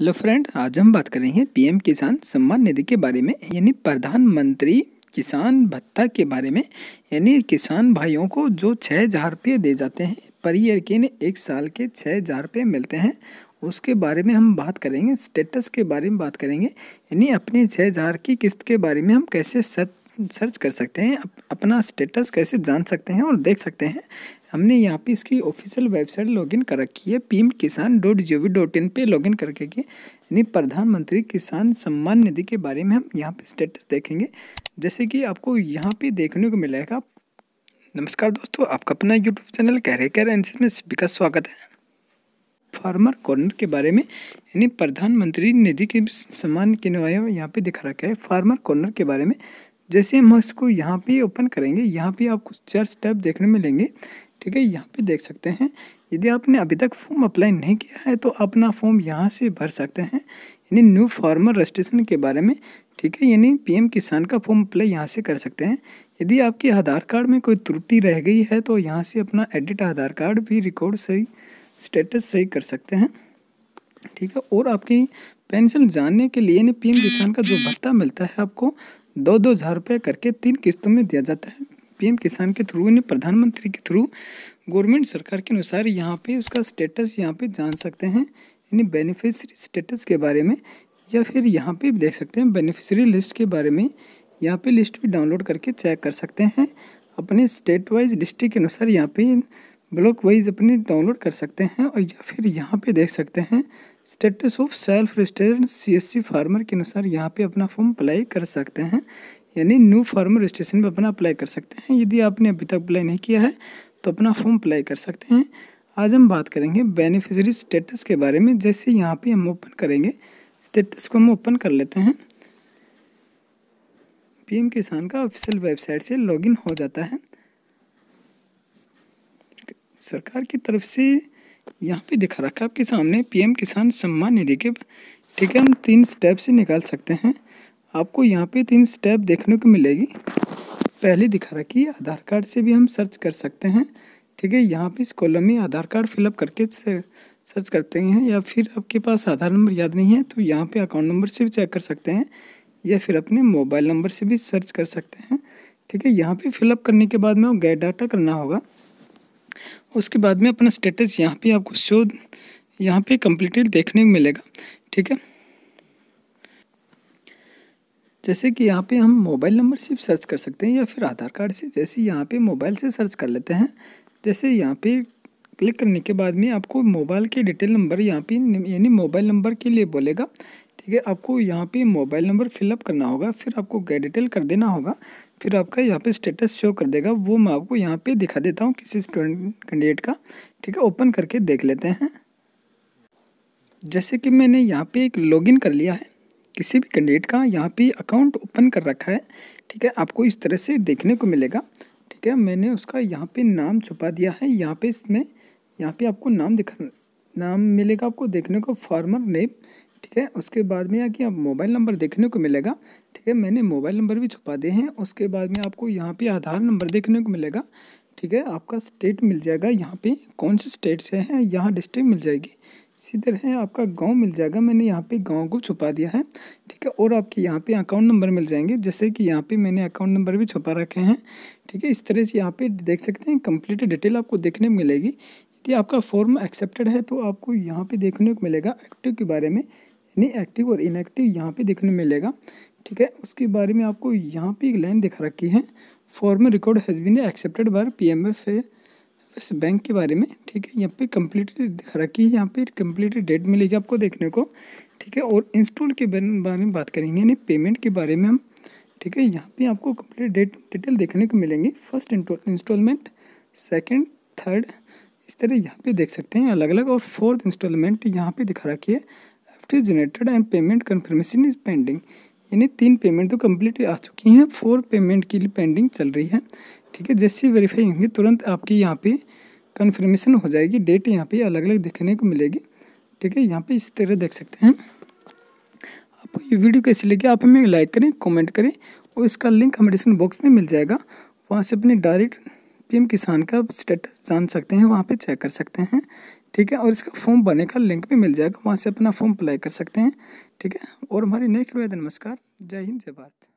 hello friend आज हम बात करेंगे पीएम किसान सम्मान निधि के बारे में यानी प्रधानमंत्री किसान भत्ता के बारे में यानी किसान भाइयों को जो छः हज़ार रुपये दे जाते हैं पर ईयर के एक साल के छः हज़ार रुपये मिलते हैं उसके बारे में हम बात करेंगे स्टेटस के बारे में बात करेंगे यानी अपने छः हज़ार की किस्त के बारे में हम कैसे सत सर्च कर सकते हैं अप, अपना स्टेटस कैसे जान सकते हैं और देख सकते हैं हमने यहाँ पे इसकी ऑफिशियल वेबसाइट लॉगिन कर रखी है पीम किसान डॉट जी ओवी डॉट इन पर लॉगिन करके के यानी प्रधानमंत्री किसान सम्मान निधि के बारे में हम यहाँ पे स्टेटस देखेंगे जैसे कि आपको यहाँ पे देखने को मिलेगा नमस्कार दोस्तों आपका अपना यूट्यूब चैनल कह रहे कह रहे हैं में सभी का स्वागत है फार्मर कॉर्नर के बारे में यानी प्रधानमंत्री निधि के सम्मान के नवाया यहाँ पे दिखा रखा है फार्मर कॉर्नर के बारे में जैसे हम इसको यहाँ पे ओपन करेंगे यहाँ पे आपको चार स्टेप देखने मिलेंगे ठीक है यहाँ पे देख सकते हैं यदि आपने अभी तक फॉर्म अप्लाई नहीं किया है तो अपना फॉर्म यहाँ से भर सकते हैं यानी न्यू फार्मर रजिस्ट्रेशन के बारे में ठीक है यानी पीएम किसान का फॉर्म अप्लाई यहाँ से कर सकते हैं यदि आपके आधार कार्ड में कोई त्रुटि रह गई है तो यहाँ से अपना एडिट आधार कार्ड भी रिकॉर्ड सही स्टेटस सही कर सकते हैं ठीक है और आपकी पेंशन जानने के लिए यानी पीएम किसान का जो भत्ता मिलता है आपको दो दो हज़ार रुपये करके तीन किस्तों में दिया जाता है पीएम किसान के थ्रू यानी प्रधानमंत्री के थ्रू गवर्नमेंट सरकार के अनुसार यहाँ पे उसका स्टेटस यहाँ पे जान सकते हैं यानी बेनिफिशरी स्टेटस के बारे में या फिर यहाँ पे देख सकते हैं बेनिफिशरी लिस्ट के बारे में यहाँ पे लिस्ट भी डाउनलोड करके चेक कर सकते हैं अपने स्टेट वाइज डिस्ट्रिक्ट के अनुसार यहाँ पे ब्लॉक वाइज अपने डाउनलोड कर सकते हैं और या फिर यहाँ पे देख सकते हैं status of self registration CSC farmer के अनुसार यहाँ पे अपना फॉर्म अप्लाई कर सकते हैं यानी न्यू फार्मर रजिस्ट्रेशन पे अपना अप्लाई कर सकते हैं यदि आपने अभी तक अप्लाई नहीं किया है तो अपना फॉर्म अप्लाई कर सकते हैं आज हम बात करेंगे बेनिफिशरी स्टेटस के बारे में जैसे यहाँ पर हम ओपन करेंगे स्टेटस को हम ओपन कर लेते हैं पी किसान का ऑफिशियल वेबसाइट से लॉग हो जाता है सरकार की तरफ से यहाँ पे दिखा रखा है आपके सामने पीएम किसान सम्मान निधि के ठीक है हम तीन स्टेप से निकाल सकते हैं आपको यहाँ पे तीन स्टेप देखने को मिलेगी पहले दिखा रखी है आधार कार्ड से भी हम सर्च कर सकते हैं ठीक है यहाँ पे इस कॉलम में आधार कार्ड फिलअप करके सर्च करते हैं या फिर आपके पास आधार नंबर याद नहीं है तो यहाँ पर अकाउंट नंबर से भी चेक कर सकते हैं या फिर अपने मोबाइल नंबर से भी सर्च कर सकते हैं ठीक है यहाँ पे फिलअप करने के बाद में गैड डाटा करना होगा उसके बाद में अपना स्टेटस यहाँ पे आपको शो यहाँ पे कम्प्लीटली देखने को मिलेगा ठीक है जैसे कि यहाँ पे हम मोबाइल नंबर सिर्फ सर्च कर सकते हैं या फिर आधार कार्ड से जैसे यहाँ पे मोबाइल से सर्च कर लेते हैं जैसे यहाँ पे क्लिक करने के बाद में आपको मोबाइल के डिटेल नंबर यहाँ पे यानी मोबाइल नंबर के लिए बोलेगा ठीक है आपको यहाँ पे मोबाइल नंबर फिलअप करना होगा फिर आपको गेट डिटेल कर देना होगा फिर आपका यहाँ पे स्टेटस शो कर देगा वो मैं आपको यहाँ पे दिखा देता हूँ किसी स्टूडेंट कैंडिडेट का ठीक है ओपन करके देख लेते हैं जैसे कि मैंने यहाँ पे एक लॉगिन कर लिया है किसी भी कैंडिडेट का यहाँ पे अकाउंट ओपन कर रखा है ठीक है आपको इस तरह से देखने को मिलेगा ठीक है मैंने उसका यहाँ पर नाम छुपा दिया है यहाँ पे इसमें यहाँ पे आपको नाम दिखा नाम मिलेगा आपको देखने को फार्मर नेम ठीक है उसके बाद में यहाँ की आप मोबाइल नंबर देखने को मिलेगा ठीक है मैंने मोबाइल नंबर भी छुपा दिए हैं उसके बाद में आपको यहाँ पे आधार नंबर देखने को मिलेगा ठीक है आपका स्टेट मिल जाएगा यहाँ पे कौन से स्टेट से हैं यहाँ डिस्ट्रिक्ट मिल जाएगी इसी तरह आपका गांव मिल जाएगा मैंने यहाँ पे गांव को छुपा दिया है ठीक है और आपके यहाँ पे अकाउंट नंबर मिल जाएंगे जैसे कि यहाँ पे मैंने अकाउंट नंबर भी छुपा रखे हैं ठीक है इस तरह से यहाँ पे देख सकते हैं कंप्लीट डिटेल आपको देखने मिलेगी यदि आपका फॉर्म एक्सेप्टेड है तो आपको यहाँ पे देखने को मिलेगा एक्टिव के बारे में यानी एक्टिव और इनएक्टिव यहाँ पे देखने मिलेगा ठीक है उसके बारे में आपको यहाँ पे एक लाइन दिखा रखी है form record has been accepted बार P M F S bank के बारे में ठीक है यहाँ पे कम्प्लीट दिखा रखी है यहाँ पे कंप्लीट डेट मिलेगी आपको देखने को ठीक है और इंस्टॉल के बारे में बात करेंगे यानी पेमेंट के बारे में हम ठीक है यहाँ पे आपको कम्प्लीट डेट डिटेल देखने को मिलेंगे फर्स्ट इंस्टॉलमेंट सेकेंड थर्ड इस तरह यहाँ पे देख सकते हैं अलग अलग और फोर्थ इंस्टॉलमेंट यहाँ पे दिखा रखी है F generated and payment confirmation is pending यानी तीन पेमेंट तो कंप्लीट आ चुकी हैं फोर्थ पेमेंट के लिए पेंडिंग चल रही है ठीक है जैसे वेरीफाई होंगे तुरंत आपकी यहाँ पे कन्फर्मेशन हो जाएगी डेट यहाँ पे अलग अलग दिखने को मिलेगी ठीक है यहाँ पे इस तरह देख सकते हैं आपको ये वीडियो कैसी लेके आप हमें लाइक करें कमेंट करें और इसका लिंक हमें डिस्क्रिप्शन बॉक्स में मिल जाएगा वहाँ से अपने डायरेक्ट पीएम किसान का स्टेटस जान सकते हैं वहाँ पे चेक कर सकते हैं ठीक है और इसका फॉर्म भरने का लिंक भी मिल जाएगा वहाँ से अपना फॉर्म अप्लाई कर सकते हैं ठीक है और हमारी नेक्स्ट वेद नमस्कार जय हिंद जय भारत